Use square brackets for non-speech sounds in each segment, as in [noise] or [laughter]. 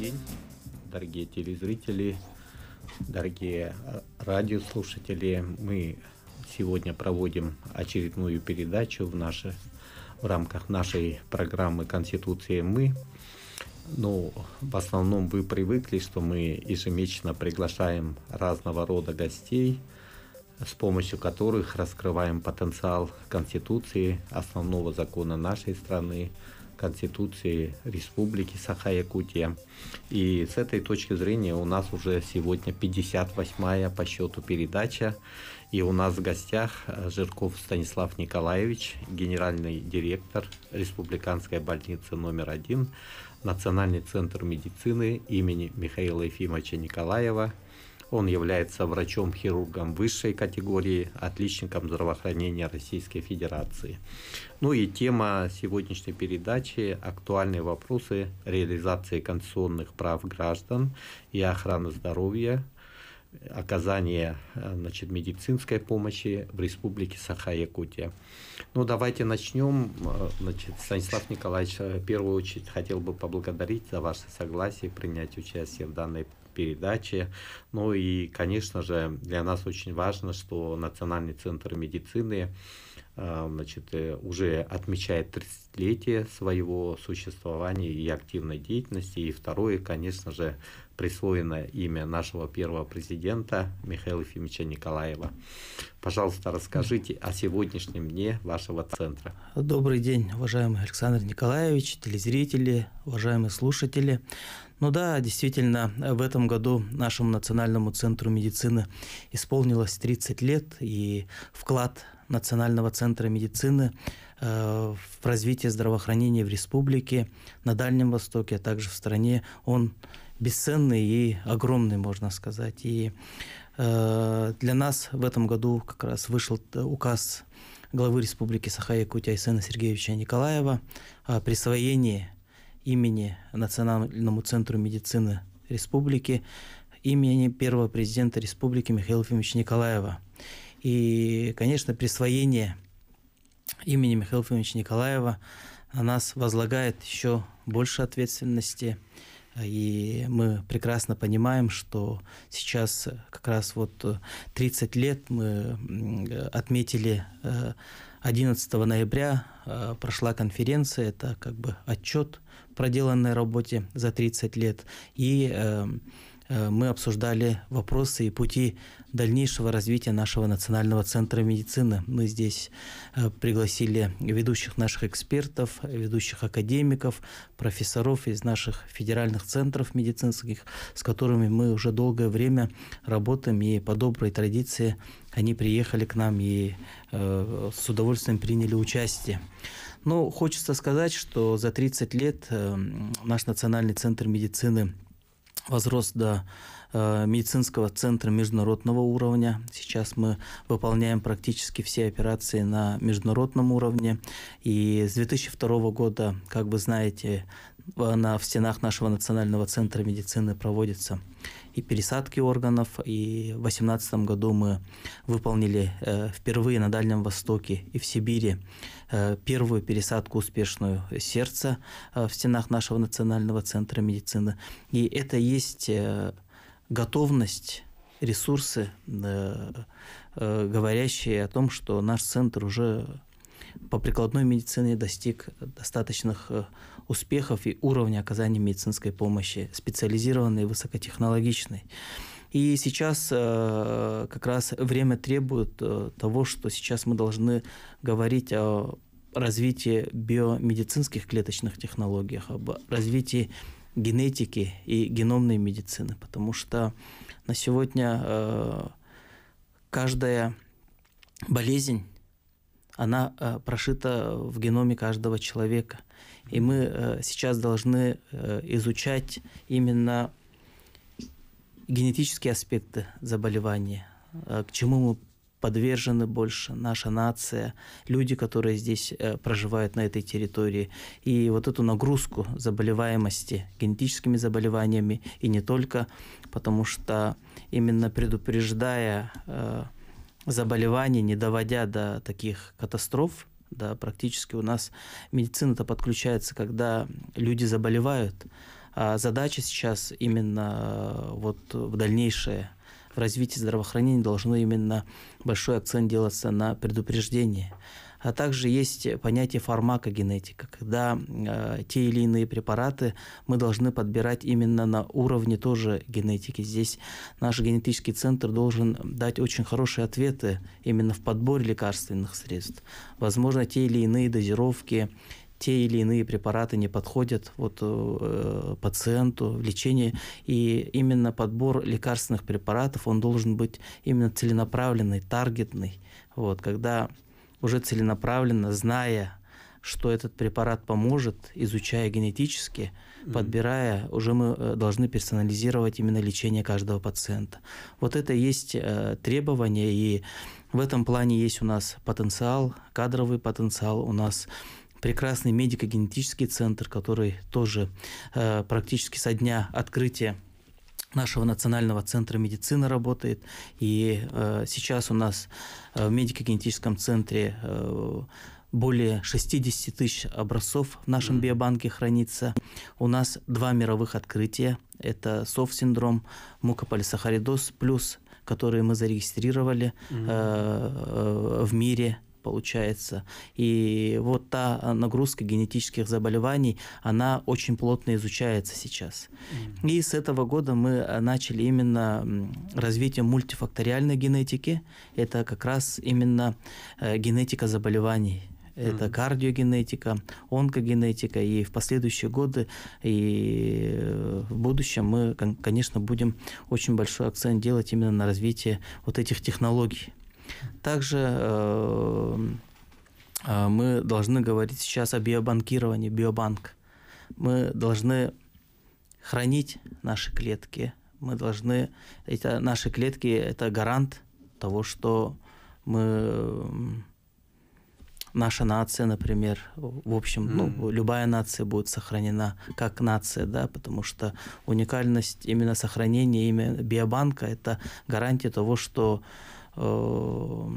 день, дорогие телезрители, дорогие э, радиослушатели. Мы сегодня проводим очередную передачу в, наши, в рамках нашей программы «Конституция мы». Ну, в основном вы привыкли, что мы ежемесячно приглашаем разного рода гостей, с помощью которых раскрываем потенциал Конституции, основного закона нашей страны, Конституции Республики Саха-Якутия. И с этой точки зрения у нас уже сегодня 58-я по счету передача. И у нас в гостях э, Жирков Станислав Николаевич, генеральный директор Республиканской больницы номер один, Национальный центр медицины имени Михаила Ефимовича Николаева – он является врачом-хирургом высшей категории, отличником здравоохранения Российской Федерации. Ну и тема сегодняшней передачи – актуальные вопросы реализации конституционных прав граждан и охраны здоровья, оказание э, значит, медицинской помощи в Республике Саха-Якутия. Ну, давайте начнем. Э, значит, Станислав Николаевич, в первую очередь хотел бы поблагодарить за ваше согласие принять участие в данной передачи. Ну и, конечно же, для нас очень важно, что Национальный центр медицины а, значит, э, уже отмечает 30-летие своего существования и активной деятельности. И второе, конечно же, присвоено имя нашего первого президента Михаила Ефимовича Николаева. Пожалуйста, расскажите о сегодняшнем дне вашего центра. Добрый день, уважаемый Александр Николаевич, телезрители, уважаемые слушатели. Ну да, действительно, в этом году нашему Национальному центру медицины исполнилось 30 лет, и вклад Национального центра медицины э, в развитии здравоохранения в республике, на Дальнем Востоке, а также в стране. Он бесценный и огромный, можно сказать. И э, для нас в этом году как раз вышел э, указ главы Республики Саха-Якутия Айсена Сергеевича Николаева о присвоении имени Национальному центру медицины республики имени первого президента республики Михаила Ефимовича Николаева – и, конечно, присвоение имени Михаила Фомича Николаева на э, нас возлагает еще больше ответственности. Э, и мы прекрасно понимаем, что сейчас э, как раз вот 30 лет мы отметили 11 ноября прошла конференция, это как бы отчет проделанной работе за 30 лет. И эм, Э, мы обсуждали вопросы и пути дальнейшего развития нашего Национального центра медицины. Мы здесь э, пригласили ведущих наших экспертов, ведущих академиков, профессоров из наших федеральных центров медицинских, с которыми мы уже долгое время работаем, и по доброй традиции они приехали к нам и э, с удовольствием приняли участие. Но ну, хочется сказать, что за 30 лет наш Национальный центр медицины – возрос до э, медицинского центра международного уровня. Сейчас мы выполняем практически все операции на международном уровне. И с 2002 года, как вы знаете, Э, на, в стенах нашего Национального центра медицины проводятся и пересадки органов. И в 2018 году мы выполнили э, впервые на Дальнем Востоке и в Сибири э, первую пересадку успешную сердца э, в стенах нашего Национального центра медицины. И это есть э, готовность ресурсы, э, э, говорящие о том, что наш центр уже по прикладной медицине достиг достаточных э, успехов и уровня оказания медицинской помощи, специализированной, и высокотехнологичной. И сейчас э, как раз время требует э, того, что сейчас мы должны говорить о развитии биомедицинских клеточных технологиях, об развитии генетики и геномной медицины, потому что на сегодня э, каждая болезнь, она э, прошита в геноме каждого человека – и мы э, сейчас должны э, изучать именно генетические аспекты заболевания, э, к чему мы подвержены больше наша нация, люди, которые здесь проживают на этой территории. И вот эту нагрузку заболеваемости генетическими заболеваниями и не только, потому что именно предупреждая заболевания, не доводя до таких катастроф, да, практически у нас медицина-то подключается, когда люди заболевают. А задача сейчас именно э, вот в дальнейшее в развитии здравоохранения должно именно большой акцент делаться на предупреждение. А также есть понятие фармакогенетика, когда э, те или иные препараты мы должны подбирать именно на уровне тоже генетики. Здесь наш генетический центр должен дать очень хорошие ответы именно в подборе лекарственных средств. Возможно, те или иные дозировки, те или иные препараты не подходят вот, э, пациенту в лечении. И именно подбор лекарственных препаратов, он должен быть именно целенаправленный, таргетный. Вот, когда уже целенаправленно, зная, что этот препарат поможет, изучая генетически, mm-hmm. подбирая, уже мы э, должны персонализировать именно лечение каждого пациента. Вот это есть э, требование, и в этом плане есть у нас потенциал, кадровый потенциал, у нас прекрасный медико-генетический центр, который тоже э, практически со дня открытия нашего национального центра медицины работает. И э, сейчас у нас э, в медико-генетическом центре э, более 60 тысяч образцов в нашем mm биобанке хранится. У нас два мировых открытия. Это СОВ-синдром, мукополисахаридоз плюс, которые мы зарегистрировали э, э, в мире – получается. И вот та а, нагрузка генетических заболеваний, она очень плотно изучается сейчас. И с этого года мы а, начали именно развитие мультифакториальной генетики. Это как раз именно э, генетика заболеваний это кардиогенетика, онкогенетика, и в последующие годы и э, в будущем мы, конечно, будем очень большой акцент делать именно на развитие вот этих технологий. Также э, э, мы должны говорить сейчас о биобанкировании, биобанк. Мы должны хранить наши клетки. Мы должны, это наши клетки, это гарант того, что мы, э, наша нация, например, в общем, ну, любая нация будет сохранена как нация, да, потому что уникальность именно сохранения именно биобанка – это гарантия того, что Э,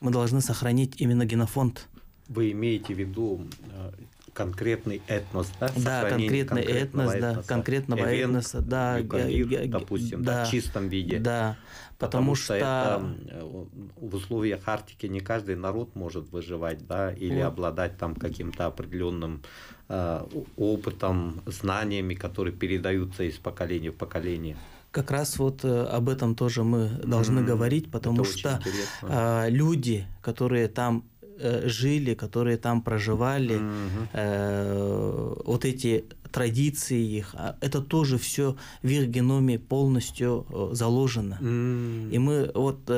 мы должны сохранить именно генофонд. Вы имеете в виду э, конкретный этнос, да? Да, конкретный этнос, этноса, да, конкретного эвент, этноса, да, юканир, допустим, да, в чистом виде. Да, потому, потому что, что это э, в условиях Арктики не каждый народ может выживать, да, или вот. обладать там каким-то определенным э, опытом, знаниями, которые передаются из поколения в поколение как раз вот э, об этом тоже мы должны mm-hmm. говорить, потому Это что э, люди, которые там э, жили, которые там проживали, mm-hmm. э, вот эти традиции их, а, это тоже все в их геноме полностью э, заложено. mm И мы вот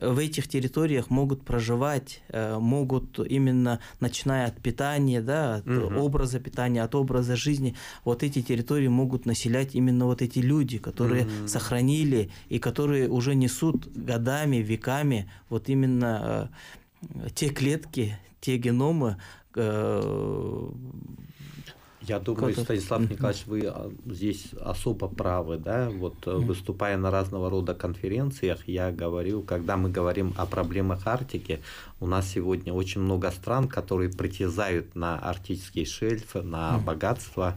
в этих территориях могут проживать, э, могут именно, начиная от питания, да, от угу. образа питания, от образа жизни, вот эти территории могут населять именно вот эти люди, которые угу. сохранили и которые уже несут годами, веками вот именно э, те клетки, те геномы, э, я думаю, Готов. Станислав Николаевич, вы а, здесь особо правы, да, вот э, выступая на разного рода конференциях, я говорил, когда мы говорим о проблемах Арктики, у нас сегодня очень много стран, которые притязают на арктический шельф, на богатство.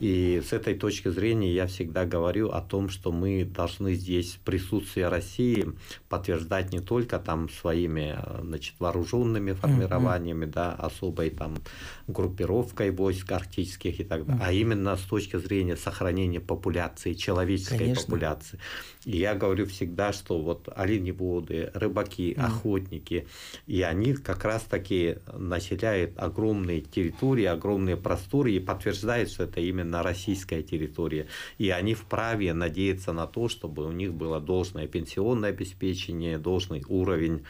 И с этой точки зрения я всегда говорю о том, что мы должны здесь присутствие России подтверждать не только там своими значит, вооруженными формированиями, да, особой там группировкой войск арктических и так далее, а именно с точки зрения сохранения популяции, человеческой Конечно. популяции. И я говорю всегда, что вот оленеводы, рыбаки, охотники, и они как раз-таки населяют огромные территории, огромные просторы и подтверждают, что это именно российская территория. И они вправе надеяться на то, чтобы у них было должное пенсионное обеспечение, должный уровень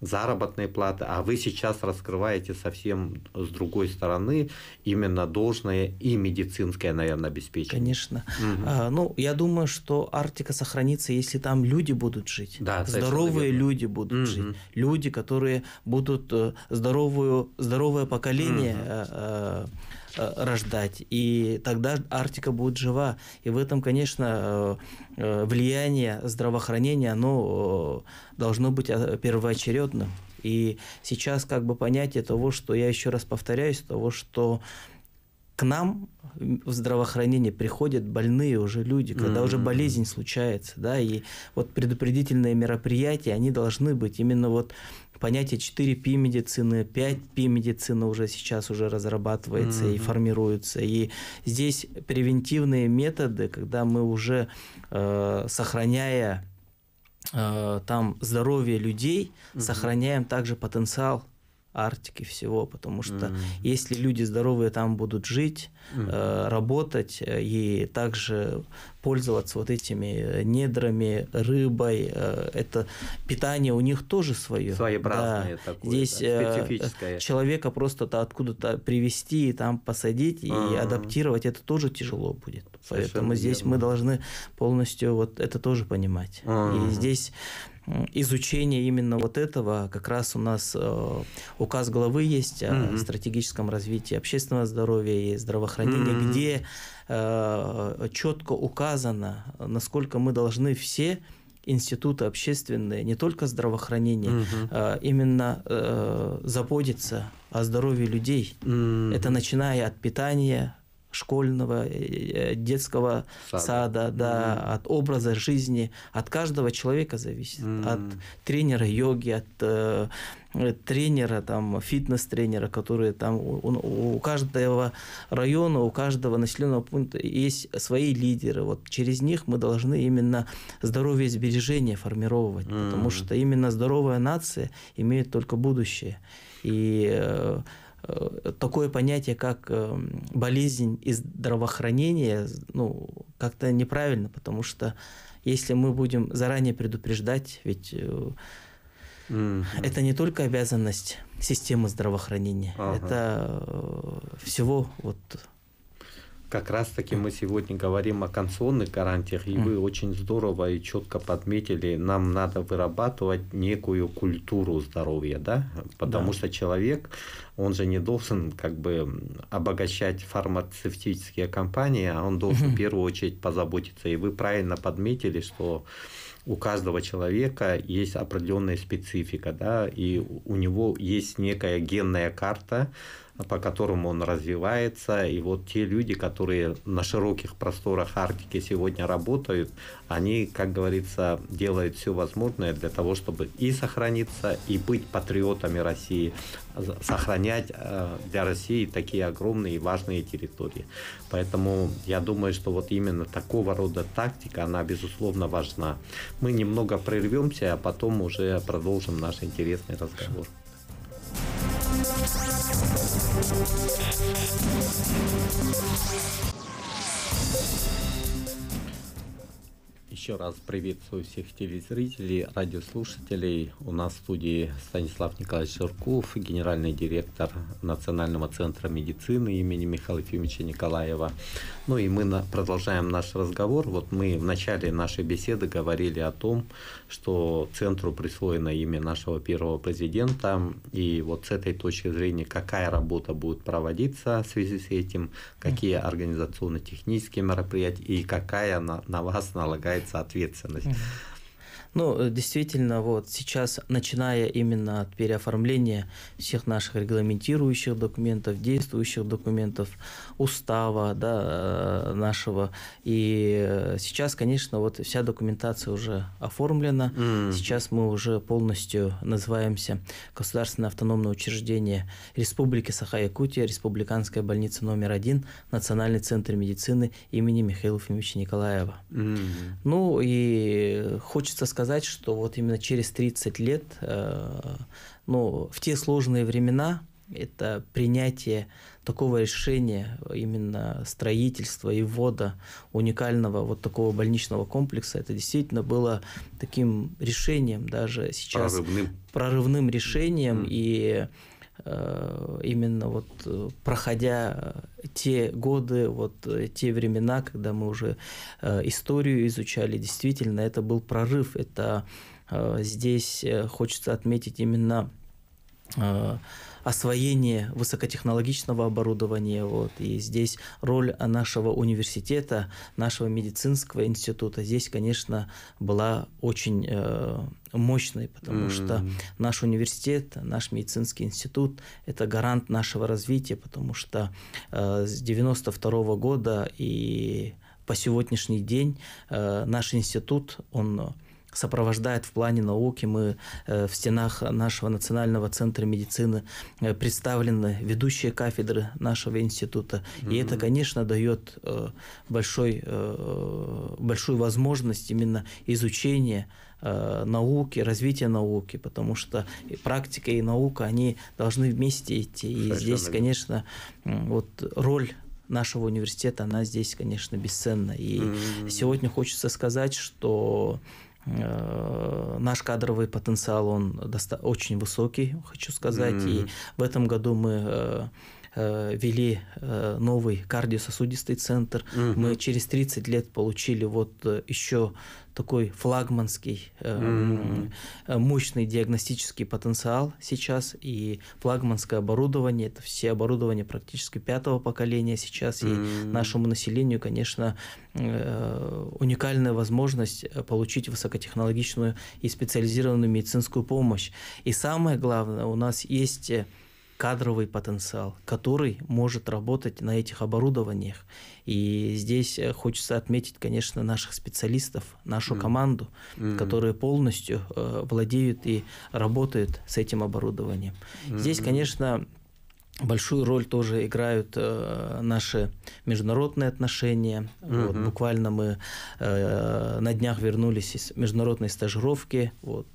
заработной платы, а вы сейчас раскрываете совсем с другой стороны именно должное и медицинское, наверное, обеспечение. Конечно. Угу. А, ну, я думаю, что Арктика сохранится, если там люди будут жить. Да, здоровые люди будут угу. жить. Люди, которые будут э, здоровую, здоровое поколение угу. Э, рождать. И тогда Арктика будет жива. И в этом, конечно, э, э, влияние здравоохранения, оно должно быть а, первоочередным. И сейчас как бы понятие того, что я еще раз повторяюсь, того, что к нам в здравоохранение приходят больные уже люди, когда mm-hmm. уже болезнь случается, да, и вот предупредительные мероприятия, они должны быть именно вот понятие 4 пи медицины, 5 пи медицина уже сейчас уже разрабатывается mm-hmm. и формируется. И здесь превентивные методы, когда мы уже э, сохраняя э, там здоровье людей, mm-hmm. сохраняем также потенциал Арктики всего, потому что mm-hmm. если люди здоровые там будут жить, mm-hmm. работать и также пользоваться вот этими э, недрами, рыбой, э, это питание у них тоже свое. Своеобразное да. такое. Здесь да, специфическое. человека просто-то откуда-то привести и там посадить, и mm-hmm. адаптировать это тоже тяжело будет. Совершенно Поэтому здесь верно. мы должны полностью вот это тоже понимать. Mm-hmm. И здесь изучение именно вот этого. Как раз у нас э, указ главы есть о mm-hmm. стратегическом развитии общественного здоровья и здравоохранения, mm-hmm. где э, четко указано, насколько мы должны все институты общественные, не только здравоохранение, угу. uh именно э, заботиться о здоровье людей. Mm. uh Это начиная от питания, школьного, э, э, детского сада, сада да, mm-hmm. от образа жизни, от каждого человека зависит, mm-hmm. от тренера йоги, от э, тренера, там, фитнес-тренера, который там у, у каждого района, у каждого населенного пункта есть свои лидеры. Вот через них мы должны именно здоровье и сбережения формировать, mm-hmm. потому что именно здоровая нация имеет только будущее. И э, Э, такое понятие, как э, болезнь и здравоохранение, ну, как-то неправильно, потому что если мы будем заранее предупреждать, ведь Mm-hmm. Это не только обязанность системы здравоохранения, ага. это всего вот как раз-таки мы сегодня говорим о концессионных гарантиях, и вы очень здорово и четко подметили, нам надо вырабатывать некую культуру здоровья, да, потому да. что человек, он же не должен как бы обогащать фармацевтические компании, а он должен в первую очередь позаботиться. И вы правильно подметили, что у каждого человека есть определенная специфика, да, и у него есть некая генная карта, по которому он развивается. И вот те люди, которые на широких просторах Арктики сегодня работают, они, как говорится, делают все возможное для того, чтобы и сохраниться, и быть патриотами России, сохранять э, для России такие огромные и важные территории. Поэтому я думаю, что вот именно такого рода тактика, она, безусловно, важна. Мы немного прервемся, а потом уже продолжим наш интересный разговор. Хорошо. Thank you. Еще раз приветствую всех телезрителей, радиослушателей. У нас в студии Станислав Николаевич Жирков, генеральный директор Национального центра медицины имени Михаила Ефимовича Николаева. Ну и мы на, продолжаем наш разговор. Вот мы в начале нашей беседы говорили о том, что центру присвоено имя нашего первого президента. И вот с этой точки зрения, какая работа будет проводиться в связи с этим, какие организационно-технические мероприятия и какая на, на вас налагается ответственность. Mm-hmm. Ну, э, действительно, вот сейчас, начиная именно от переоформления всех наших регламентирующих документов, действующих документов, устава да, э, нашего, и э, сейчас, конечно, вот вся документация уже оформлена, mm. сейчас мы уже полностью называемся Государственное автономное учреждение Республики Саха-Якутия, Республиканская больница номер один, Национальный центр медицины имени Михаила Фомича Николаева. Mm. Ну, и хочется сказать, сказать, что вот именно через 30 лет, э, ну, в те сложные времена, это принятие такого решения, именно строительства и ввода уникального вот такого больничного комплекса, это действительно было таким решением даже сейчас. Прорывным. Прорывным решением. Mm. И Э, именно вот э, проходя те годы, вот э, те времена, когда мы уже историю изучали, действительно это был прорыв, это здесь хочется отметить именно освоение высокотехнологичного оборудования. Вот. И здесь роль нашего университета, нашего медицинского института здесь, конечно, была очень э, мощной, потому mm. что наш университет, наш медицинский институт – это гарант нашего развития, потому что э, с 92 -го года и по сегодняшний день э, наш институт, он сопровождает в плане науки. Мы э, в стенах нашего Национального центра медицины э, представлены ведущие кафедры нашего института. И это, конечно, дает э, большой, большую возможность именно изучения науки, развития науки, потому что и практика и наука, они должны вместе идти. И Совершенно здесь, конечно, вот роль нашего университета, она здесь, конечно, бесценна. И mm-hmm. сегодня хочется сказать, что Э, наш кадровый потенциал, он очень высокий, хочу сказать. Mm-hmm. И в этом году мы э, э, вели э, новый кардиососудистый центр. Угу. Мы через 30 лет получили вот э, еще такой флагманский, э, э, мощный диагностический потенциал сейчас, и флагманское оборудование, это все оборудование практически пятого поколения сейчас, mm и нашему населению, конечно, уникальная возможность получить высокотехнологичную и специализированную медицинскую помощь. И самое главное, у нас есть кадровый потенциал, который может работать на этих оборудованиях. И здесь э, хочется отметить, конечно, наших специалистов, нашу mm. команду, mm. которые полностью э, владеют и работают с этим оборудованием. Mm. Здесь, конечно, большую роль тоже играют э, наши международные отношения. Mm-hmm. Вот, буквально мы э, на днях вернулись из международной стажировки. Вот,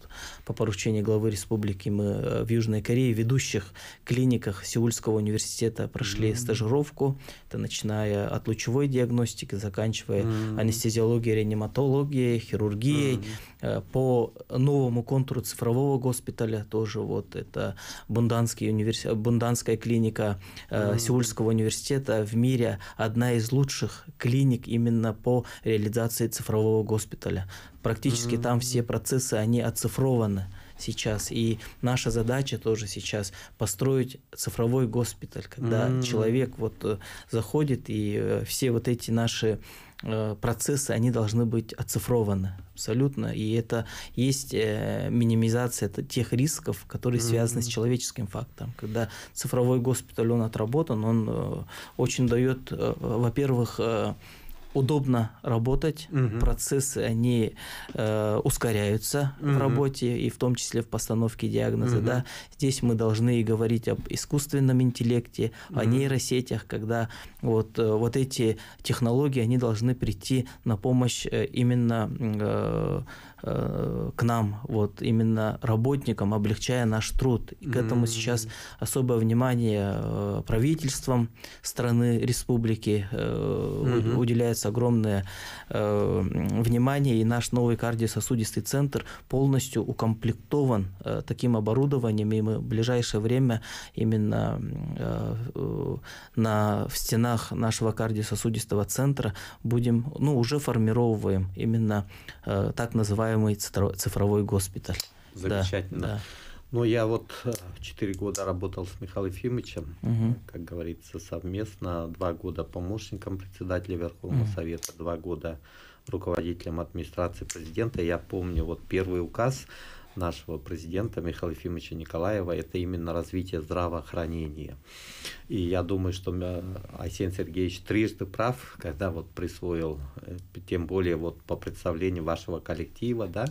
по поручению главы республики мы э, в Южной Корее, в ведущих клиниках Сеульского университета прошли mm-hmm. стажировку, это начиная от лучевой диагностики, заканчивая mm-hmm. анестезиологией, реаниматологией, хирургией, mm-hmm. по новому контуру цифрового госпиталя тоже вот это Бунданский университет, Бунданская клиника mm-hmm. Сеульского университета в мире одна из лучших клиник именно по реализации цифрового госпиталя. Практически mm-hmm. там все процессы, они оцифрованы зашифровано сейчас. И наша задача тоже сейчас построить цифровой госпиталь, когда mm-hmm. человек вот э, заходит, и э, все вот эти наши э, процессы, они должны быть оцифрованы абсолютно. И это есть минимизация тех рисков, которые mm-hmm. связаны с человеческим фактором. Когда цифровой госпиталь, он отработан, он очень дает, во-первых, удобно работать, угу. процессы они э, ускоряются угу. в работе и в том числе в постановке диагноза, угу. да. Здесь мы должны говорить об искусственном интеллекте, угу. о нейросетях, когда вот э, вот эти технологии они должны прийти на помощь э, именно э, э, к нам, вот именно работникам, облегчая наш труд. И к этому сейчас особое внимание э, правительством страны республики э, уделяется уделяется огромное э, внимание, и наш новый кардиососудистый центр полностью укомплектован э, таким оборудованием, и мы в ближайшее время именно э, э на, в стенах нашего кардиососудистого центра будем, ну, уже формировываем именно э, так называемый цифровой госпиталь. Замечательно. Да, да. Ну, я вот э, четыре года работал с Михаилом Ефимовичем, угу. как говорится, совместно. Два года помощником председателя Верховного угу. Совета, два года руководителем администрации президента. Я помню вот первый указ нашего президента Михаила Ефимовича Николаева, это именно развитие здравоохранения. И я думаю, что Айсен Сергеевич трижды прав, когда вот присвоил, э, тем более вот по представлению вашего коллектива, да,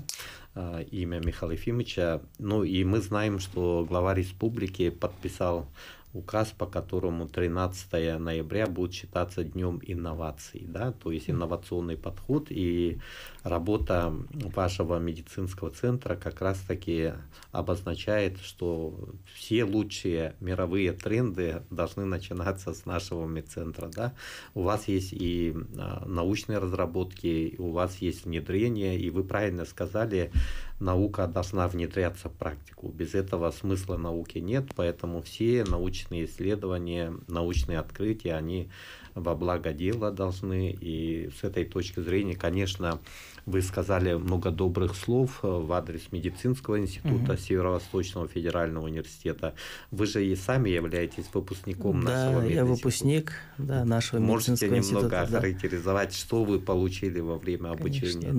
Э, имя Михаила Ефимовича. Ну и мы знаем, что глава республики подписал указ, по которому 13 ноября будет считаться днем инноваций, да, то есть инновационный подход и работа вашего медицинского центра как раз-таки обозначает, что все лучшие мировые тренды должны начинаться с нашего медцентра, да. У вас есть и а, научные разработки, у вас есть внедрение, и вы правильно сказали, наука должна внедряться в практику. Без этого смысла науки нет, поэтому все научные исследования, научные открытия, они во благо дела должны. И с этой точки зрения, конечно, вы сказали много добрых слов э, в адрес медицинского института угу. Северо-Восточного федерального университета. Вы же и сами являетесь выпускником да, нашего Да, я выпускник да, нашего Можете медицинского института. Можете немного да. что вы получили во время обучения? Конечно. Ну,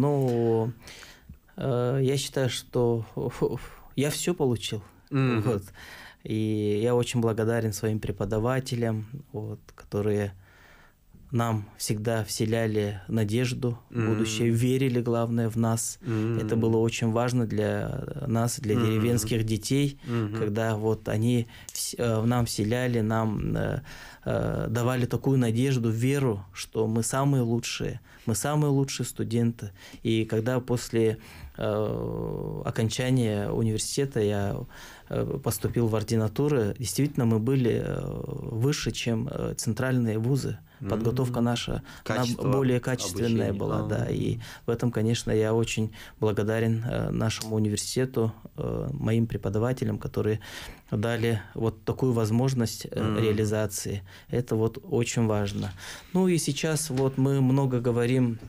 Но Э, я считаю, что [laughs] я все получил. Mm-hmm. Вот. И я очень благодарен своим преподавателям, вот, которые нам всегда вселяли надежду mm будущее, верили, главное, в нас. mm Это было очень важно для нас, для mm деревенских детей, mm-hmm. когда вот они в э, нам вселяли, нам э, э, давали такую надежду, веру, что мы самые лучшие, мы самые лучшие студенты. И когда после окончания университета я поступил в ординатуры, действительно мы были выше, чем центральные вузы подготовка наша она более качественная была, да. И в этом, конечно, я очень благодарен э, нашему университету, э, моим преподавателям, которые дали вот такую возможность э, реализации. Это вот очень важно. Ну и сейчас вот мы много говорим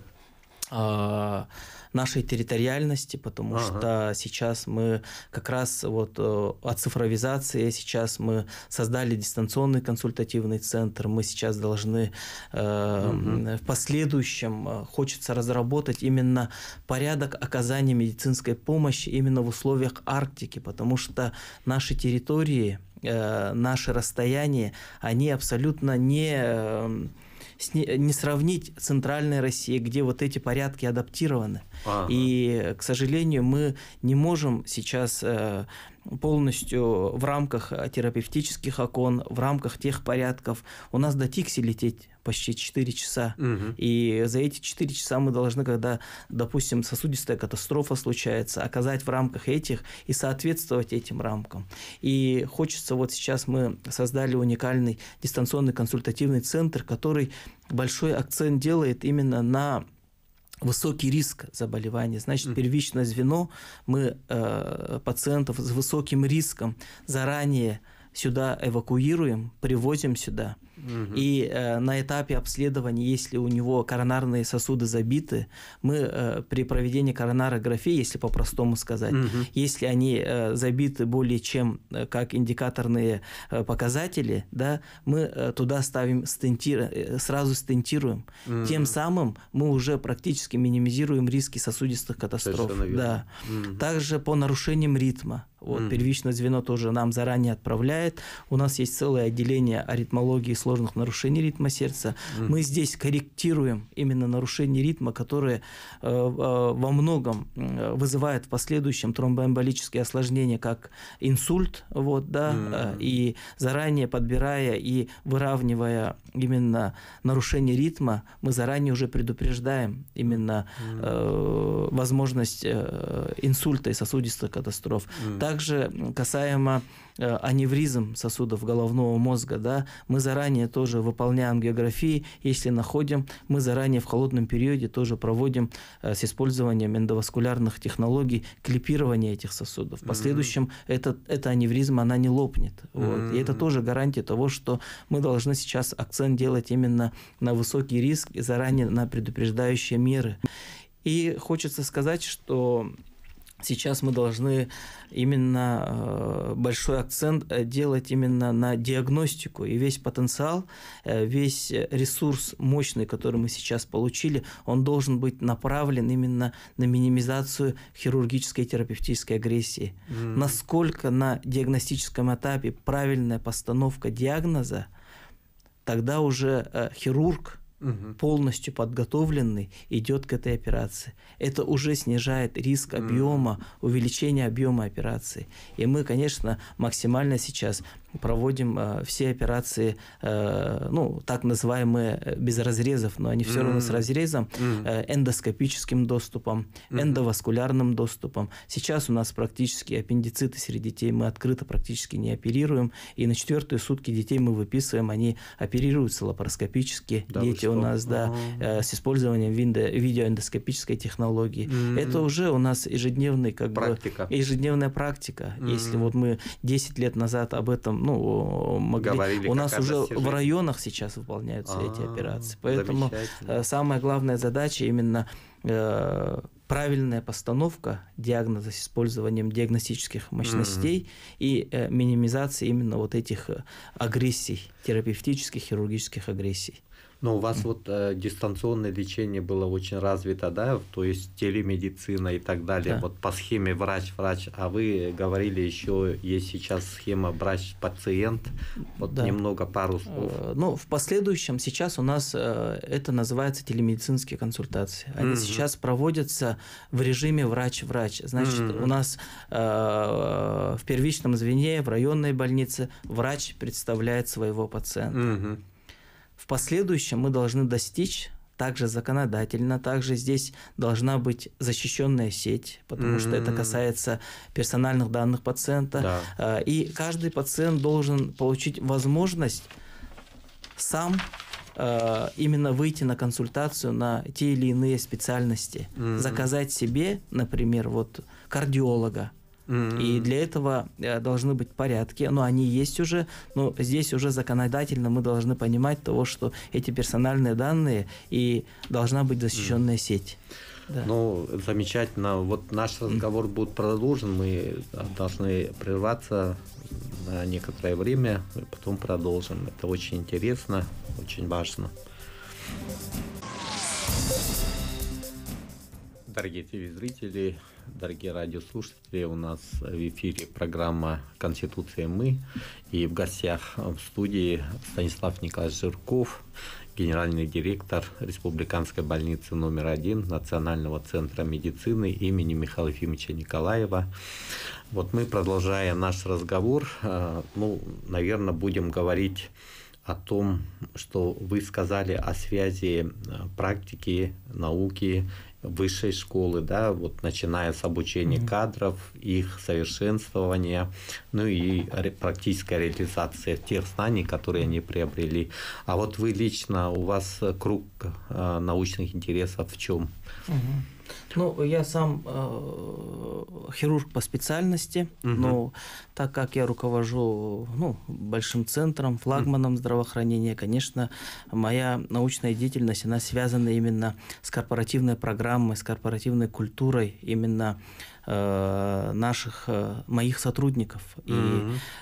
а, нашей территориальности, потому ага. что сейчас мы как раз вот э, от цифровизации, сейчас мы создали дистанционный консультативный центр, мы сейчас должны э, угу. в последующем, э, хочется разработать именно порядок оказания медицинской помощи именно в условиях Арктики, потому что наши территории, э, наши расстояния, они абсолютно не... Э, не, э, не сравнить центральной России, где вот эти порядки адаптированы. Ага. И, э, к сожалению, мы не можем сейчас э, полностью в рамках э, терапевтических окон, в рамках тех порядков. У нас до Тикси лететь почти 4 часа. Угу. И за эти 4 часа мы должны, когда, допустим, сосудистая катастрофа случается, оказать в рамках этих и соответствовать этим рамкам. И хочется, вот сейчас мы создали уникальный дистанционный консультативный центр, который большой акцент делает именно на высокий риск заболевания. Значит, первичное звено мы э, пациентов с высоким риском заранее сюда эвакуируем, привозим сюда – и э, на этапе обследования, если у него коронарные сосуды забиты, мы э, при проведении коронарографии, если по-простому сказать, угу. если они э, забиты более чем э, как индикаторные э, показатели, да, мы э, туда ставим стентир, э, сразу стентируем. Угу. Тем самым мы уже практически минимизируем риски сосудистых катастроф. Да. Угу. Также по нарушениям ритма. Вот, угу. Первичное звено тоже нам заранее отправляет. У нас есть целое отделение аритмологии и сложных нарушений ритма сердца. Mm. Мы здесь корректируем именно нарушение ритма, которые э, э, во многом вызывает в последующем тромбоэмболические осложнения, как инсульт, вот, да, mm. и заранее подбирая и выравнивая именно нарушение ритма, мы заранее уже предупреждаем именно mm. э, возможность э, инсульта и сосудистых катастроф. Mm. Также касаемо э, аневризм сосудов головного мозга, да, мы заранее заранее тоже выполняем географии. Если находим, мы заранее в холодном периоде тоже проводим э, с использованием эндоваскулярных технологий клипирование этих сосудов. В последующем mm-hmm. это, эта аневризма, она не лопнет. Вот. Mm-hmm. И это тоже гарантия того, что мы должны сейчас акцент делать именно на высокий риск и заранее на предупреждающие меры. И хочется сказать, что сейчас мы должны именно э, большой акцент э, делать именно на диагностику. И весь потенциал, э, весь ресурс мощный, который мы сейчас получили, он должен быть направлен именно на минимизацию хирургической и терапевтической агрессии. Mm. Насколько на диагностическом этапе правильная постановка диагноза, тогда уже хирург – угу. полностью подготовленный, идет к этой операции. Это уже снижает риск объема, угу. увеличение объема операции. И мы, конечно, максимально сейчас проводим э, все операции, э, ну, так называемые э, без разрезов, но они все mm-hmm. равно с разрезом, э, эндоскопическим доступом, mm-hmm. эндоваскулярным доступом. Сейчас у нас практически аппендициты среди детей мы открыто практически не оперируем, и на четвертые сутки детей мы выписываем, они оперируются лапароскопически, да, дети у нас, да, э, с использованием видеоэндоскопической технологии. Это уже у нас ежедневный, как практика. бы, ежедневная практика. Если вот мы 10 лет назад об этом, ну, могли, Говорили, у нас уже достижение. в районах сейчас выполняются эти а, операции. Поэтому э, самая главная задача именно э, правильная постановка диагноза с использованием диагностических мощностей mm-hmm. и э, минимизация именно вот этих агрессий, терапевтических, хирургических агрессий. Но у вас вот э, дистанционное лечение было очень развито, да, то есть телемедицина и так далее. Да. Вот по схеме врач-врач, а вы говорили еще есть сейчас схема врач-пациент. Вот да. немного пару слов. Э, ну, в последующем сейчас у нас э, это называется телемедицинские консультации. Они угу. сейчас проводятся в режиме врач-врач. Значит, угу. у нас э, в первичном звене в районной больнице врач представляет своего пациента. Угу. В последующем мы должны достичь также законодательно, также здесь должна быть защищенная сеть, потому mm-hmm. что это касается персональных данных пациента. Да. А, и каждый пациент должен получить возможность сам а, именно выйти на консультацию на те или иные специальности, mm-hmm. заказать себе, например, вот кардиолога, и для этого э, должны быть порядки, но они есть уже, но здесь уже законодательно мы должны понимать того, что эти персональные данные и должна быть защищенная сеть. Да. Ну, замечательно. Вот наш разговор будет продолжен. Мы э, должны прерваться на некоторое время, и потом продолжим. Это очень интересно, очень важно. Дорогие телезрители, дорогие радиослушатели. У нас в эфире программа «Конституция. Мы». И в гостях в студии Станислав Николаевич Жирков, генеральный директор Республиканской больницы номер один Национального центра медицины имени Михаила Ефимовича Николаева. Вот мы, продолжая наш разговор, э, ну, наверное, будем говорить о том, что вы сказали о связи э, практики, науки высшей школы, да, вот начиная с обучения mm-hmm. кадров, их совершенствования, ну и практическая реализация тех знаний, которые они приобрели. А вот вы лично, у вас круг э, научных интересов в чем? Mm-hmm. Ну, я сам э, хирург по специальности, угу. но так как я руковожу ну, большим центром, флагманом здравоохранения, конечно, моя научная деятельность, она связана именно с корпоративной программой, с корпоративной культурой, именно э, наших, э, моих сотрудников. И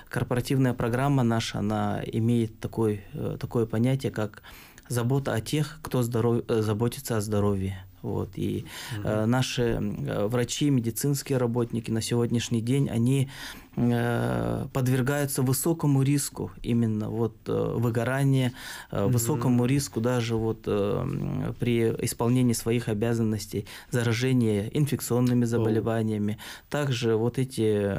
корпоративная программа наша, она имеет такой, э, такое понятие, как забота о тех, кто здоров... Э, заботится о здоровье. Вот. И угу. наши э, врачи, медицинские работники на сегодняшний день, они Э, подвергаются высокому риску именно вот э, выгорания, э, высокому риску даже вот при исполнении своих обязанностей, заражения инфекционными заболеваниями. Также вот эти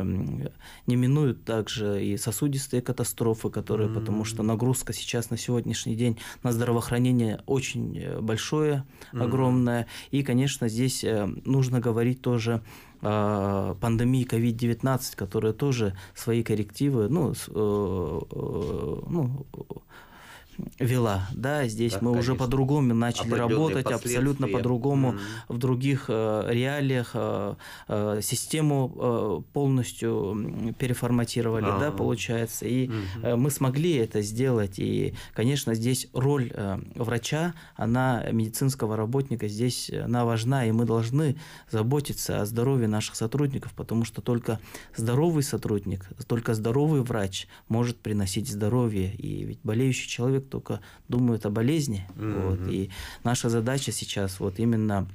не минуют также и сосудистые катастрофы, которые, потому что нагрузка сейчас на сегодняшний день на здравоохранение очень большое, огромное. И, конечно, здесь нужно говорить тоже э, пандемии COVID-19, которая тоже свои коррективы, ну, э, э, ну вела, да, здесь да, мы конечно. уже по-другому начали работать, абсолютно по-другому, mm в других э, реалиях э, э, систему э, полностью переформатировали, а а да, получается, и mm-hmm. э, мы смогли это сделать, и, конечно, здесь роль э, врача, она медицинского работника здесь э, она важна, и мы должны заботиться о здоровье наших сотрудников, потому что только здоровый сотрудник, только здоровый врач может приносить здоровье, и ведь болеющий человек только думают о болезни. Mm-hmm. Вот, и наша задача сейчас вот именно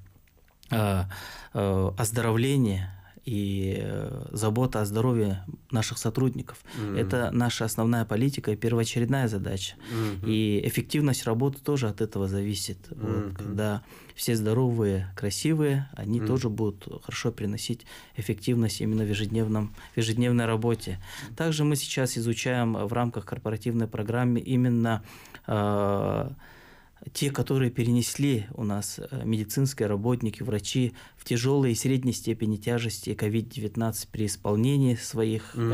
а, а, оздоровление и э, забота о здоровье наших сотрудников. Mm-hmm. Это наша основная политика и первоочередная задача. Mm-hmm. И эффективность работы тоже от этого зависит. Mm-hmm. Вот, когда все здоровые, красивые, они mm-hmm. тоже будут хорошо приносить эффективность именно в, ежедневном, в ежедневной работе. Также мы сейчас изучаем в рамках корпоративной программы именно э, те, которые перенесли у нас э, медицинские работники, врачи в тяжелой и средней степени тяжести COVID-19 при исполнении своих mm-hmm.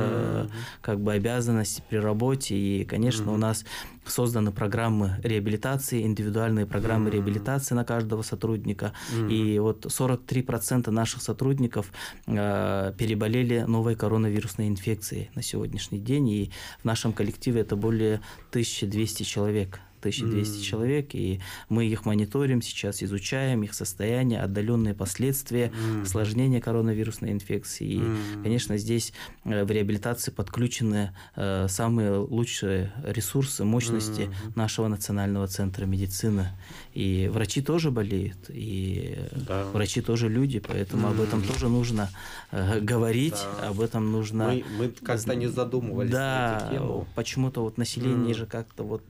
э, как бы обязанностей при работе. И, конечно, mm-hmm. у нас созданы программы реабилитации, индивидуальные программы mm-hmm. реабилитации на каждого сотрудника. Mm-hmm. И вот 43% наших сотрудников э, переболели новой коронавирусной инфекцией на сегодняшний день. И в нашем коллективе это более 1200 человек. 1200 mm. человек, и мы их мониторим сейчас, изучаем их состояние, отдаленные последствия, mm. осложнения коронавирусной инфекции. И, mm. конечно, здесь э, в реабилитации подключены э, самые лучшие ресурсы, мощности mm. нашего национального центра медицины. И врачи тоже болеют, и да. врачи тоже люди, поэтому mm. об этом тоже нужно э, говорить, да. об этом нужно... Мы, мы как-то не задумывались да, на эту тему. почему-то вот население mm. же как-то вот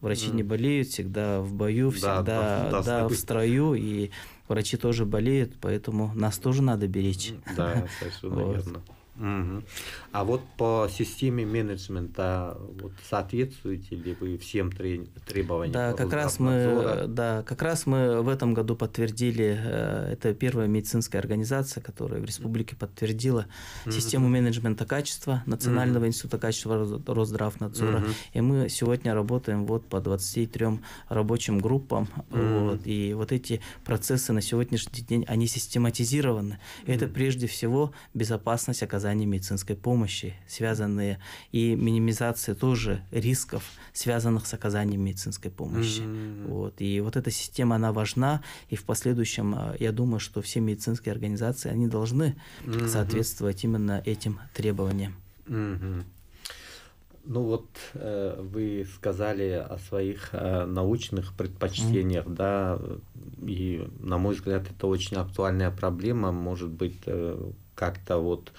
врачи врачи не болеют, всегда в бою, всегда да, да, да, в строю, и врачи тоже болеют, поэтому нас тоже надо беречь. Да, совершенно вот. верно. Угу. А вот по системе менеджмента вот соответствуете ли вы всем требованиям? Да, как раз мы, да, как раз мы в этом году подтвердили. Э, это первая медицинская организация, которая в республике подтвердила угу. систему менеджмента качества Национального угу. института качества Росздравнадзора. Угу. И мы сегодня работаем вот по 23 рабочим группам. Угу. Вот, и вот эти процессы на сегодняшний день они систематизированы. Угу. Это прежде всего безопасность оказания оказания медицинской помощи, связанные и минимизация тоже рисков, связанных с оказанием медицинской помощи. Mm-hmm. Вот. И вот эта система, она важна, и в последующем, а, я думаю, что все медицинские организации, они должны mm-hmm. соответствовать именно этим требованиям. Mm-hmm. Ну вот э, вы сказали о своих э, научных предпочтениях, mm. да, и на мой взгляд это очень актуальная проблема, может быть э, как-то вот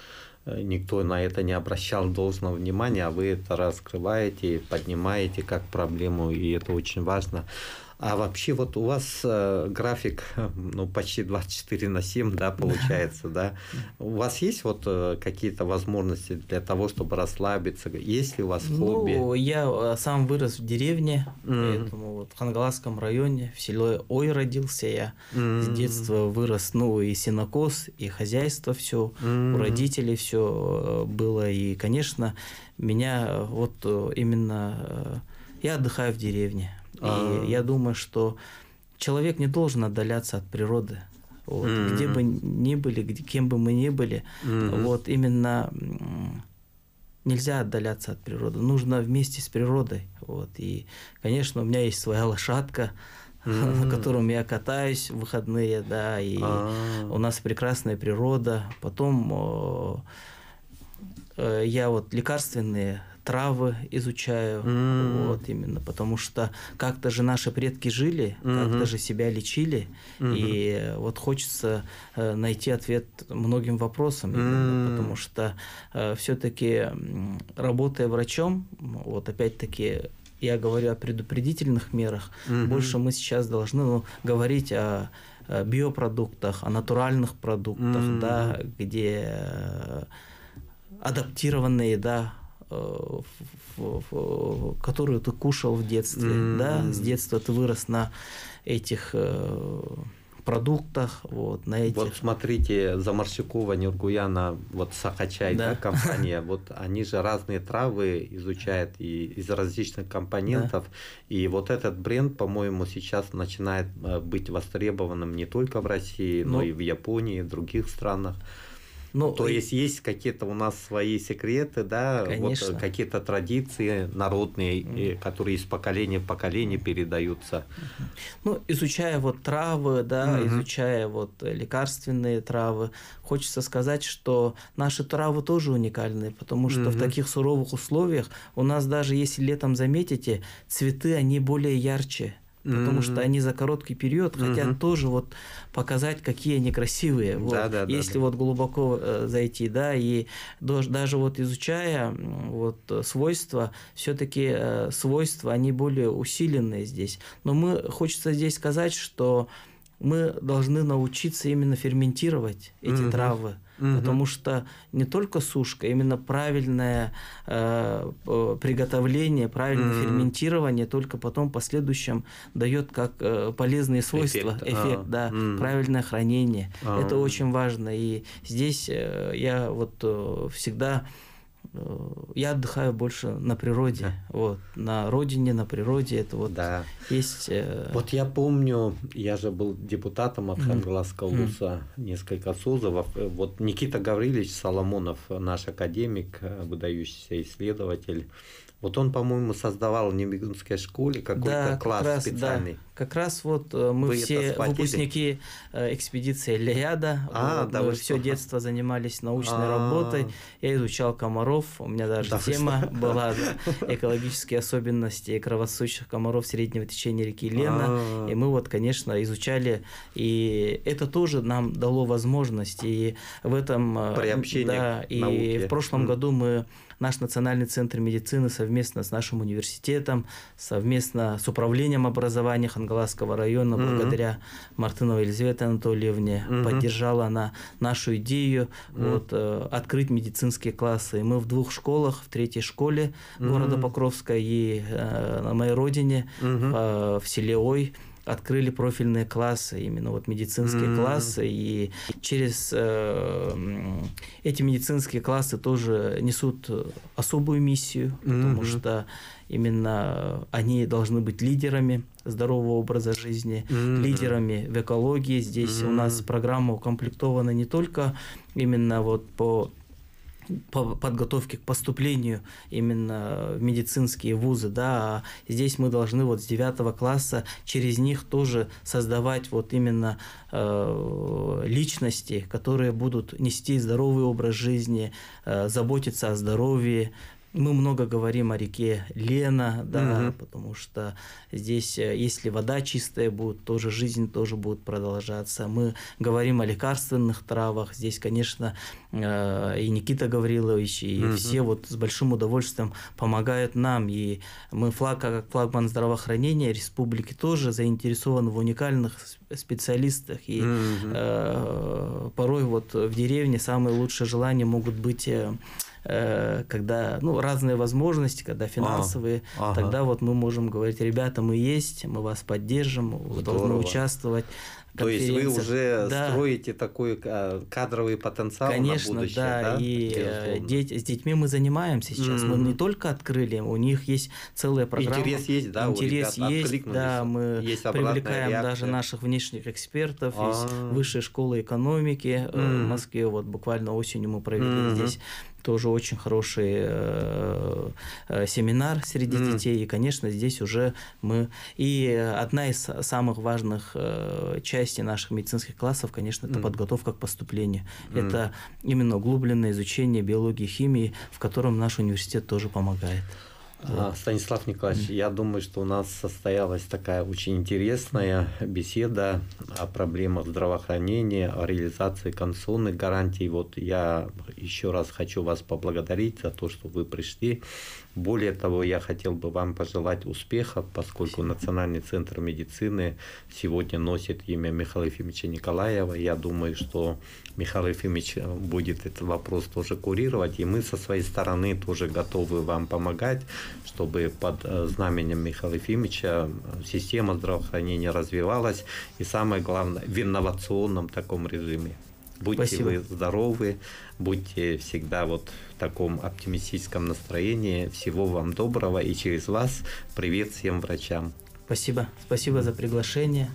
Э, никто на это не обращал должного внимания, а вы это раскрываете, поднимаете как проблему, и это очень важно. А вообще вот у вас э, график [laughs] ну, почти 24 на 7, да, получается, да. У вас есть вот э, какие-то возможности для того, чтобы расслабиться? Есть ли у вас ну, хобби? Ну, я э, сам вырос в деревне, mm-hmm. поэтому вот в Хангаласском районе, в селе Ой родился я. Mm-hmm. С детства вырос, ну, и сенокос, и хозяйство все, mm-hmm. у родителей все э, было. И, конечно, меня вот э, именно... Я отдыхаю в деревне а И я думаю, что человек не должен отдаляться от природы. Вот, mm-hmm. Где бы ни были, где, кем бы мы ни были, mm-hmm. вот именно нельзя отдаляться от природы. Нужно вместе с природой. Вот. И, конечно, у меня есть своя лошадка, mm-hmm. [laughs] на котором я катаюсь в выходные, да, и ah. у нас прекрасная природа. Потом э, я вот лекарственные травы изучаю, mm. вот именно, потому что как-то же наши предки жили, mm-hmm. как-то же себя лечили, mm-hmm. и вот хочется э, найти ответ многим вопросам, именно, mm. потому что э, все-таки работая врачом, вот опять-таки я говорю о предупредительных мерах, mm-hmm. больше мы сейчас должны ну, говорить о биопродуктах, о натуральных продуктах, mm-hmm. да, где э, адаптированная еда Э, в, в, в, которую ты кушал в детстве, mm-hmm. да, с детства ты вырос на этих э, продуктах, вот на этих. Вот смотрите, за Заморщикова, Нюргуяна, вот Сахачай, да. Да, [laughs] компания, вот они же разные травы изучают и из различных компонентов, да. и вот этот бренд, по-моему, сейчас начинает э, быть востребованным не только в России, но ну. и в Японии, и в других странах. Ну, То и... есть есть какие-то у нас свои секреты, да, э, Конечно. вот какие-то традиции народные, mm. которые из поколения в поколение передаются. Ну, изучая вот травы, да, mm-hmm. изучая вот э, лекарственные травы, хочется сказать, что наши травы тоже уникальны, потому что mm-hmm. в таких суровых условиях у нас даже, если летом заметите, цветы, они более ярче потому mm-hmm. что они за короткий период хотят mm-hmm. тоже вот показать, какие они красивые. Вот, да, да, если да, вот глубоко э, зайти, да, и до, даже вот изучая вот э, свойства, все-таки э, свойства они более усиленные здесь. Но мы хочется здесь сказать, что мы должны научиться именно ферментировать эти Mm -hmm. травы. Mm -hmm. Потому что не только сушка, именно правильное э, э приготовление, правильное Mm -hmm. ферментирование только потом в последующем дает как э, полезные свойства, эффект, эффект а. да, угу. правильное хранение. А. Это очень важно. И здесь э, я вот э, всегда... Э, я отдыхаю больше на природе, вот, на родине, на природе, это вот да. есть... Э... Вот я помню, я же был депутатом от Хангласского mm несколько созовов, э, вот Никита Гаврилович Соломонов, наш академик, э, выдающийся исследователь, вот он, по-моему, создавал в Ньюбигунской школе какой-то да, класс как раз, специальный. Да, как раз вот э, мы Вы все выпускники э, экспедиции Леяда. А, вот, да, мы все что? детство занимались научной А-а-а. работой. Я изучал комаров. У меня даже да, тема что? была да, [laughs] экологические особенности кровосущих комаров среднего течения реки Лена. А-а-а. И мы вот, конечно, изучали. И это тоже нам дало возможность. И в этом... Э, Приобщение да, И в прошлом году мы наш Национальный центр медицины совместно с нашим университетом, совместно с управлением образования Хангаласского района, mm-hmm. благодаря Мартыновой Елизавете Анатольевне, mm-hmm. поддержала она нашу идею mm-hmm. вот, э, открыть медицинские классы. И мы в двух школах, в третьей школе mm-hmm. города Покровска и э, на моей родине, mm-hmm. э, в селе Ой, открыли профильные классы, именно вот медицинские mm-hmm. классы, и через э, эти медицинские классы тоже несут особую миссию, потому mm-hmm. что именно они должны быть лидерами здорового образа жизни, mm-hmm. лидерами в экологии. Здесь mm-hmm. у нас программа укомплектована не только именно вот по по подготовке к поступлению именно в медицинские вузы, да, а здесь мы должны вот с 9 класса через них тоже создавать вот именно э, личности, которые будут нести здоровый образ жизни, э, заботиться о здоровье, мы много говорим о реке Лена, да, угу. потому что здесь, э, если вода чистая будет, тоже жизнь тоже будет продолжаться. Мы говорим о лекарственных травах. Здесь, конечно, э, и Никита Гаврилович, и угу. все вот с большим удовольствием помогают нам. И мы флаг, как э, флагман здравоохранения республики тоже заинтересован в уникальных специалистах. И угу. порой вот в деревне самые лучшие желания могут быть Э, когда ну, разные возможности, когда а, финансовые, а, ага. тогда вот мы можем говорить, ребята, мы есть, мы вас поддержим, вы Здорово. должны участвовать. То есть вы уже да. строите такой а, кадровый потенциал Конечно, на будущее, да. да? И э, дети с детьми мы занимаемся сейчас. Mm-hmm. Мы не только открыли, у них есть целая программа. Интерес есть, да, Интерес у есть, да, мы есть привлекаем реакция. даже наших внешних экспертов А-а-а. из а. Высшей школы экономики mm-hmm. в Москве. Вот буквально осенью мы провели mm-hmm. здесь тоже очень хороший э, э, семинар среди mm. детей. И, конечно, здесь уже мы... И э, одна из самых важных э, частей части наших медицинских классов, конечно, это mm. подготовка к поступлению. Mm. Это именно углубленное изучение биологии, химии, в котором наш университет тоже помогает. Вот. А, Станислав Николаевич, mm. я думаю, что у нас состоялась такая очень интересная беседа о проблемах здравоохранения, о реализации консонных гарантий. Вот я еще раз хочу вас поблагодарить за то, что вы пришли более того, я хотел бы вам пожелать успехов, поскольку Национальный центр медицины сегодня носит имя Михаила Ефимовича Николаева. Я думаю, что Михаил Ефимович э, будет этот вопрос тоже курировать, и мы со своей стороны тоже готовы вам помогать, чтобы под э, знаменем Михаила Ефимовича э, система здравоохранения развивалась, и самое главное, в инновационном таком режиме. Будьте Спасибо. вы здоровы, будьте всегда вот в таком оптимистическом настроении. Всего вам доброго и через вас привет всем врачам. Спасибо. Спасибо за приглашение.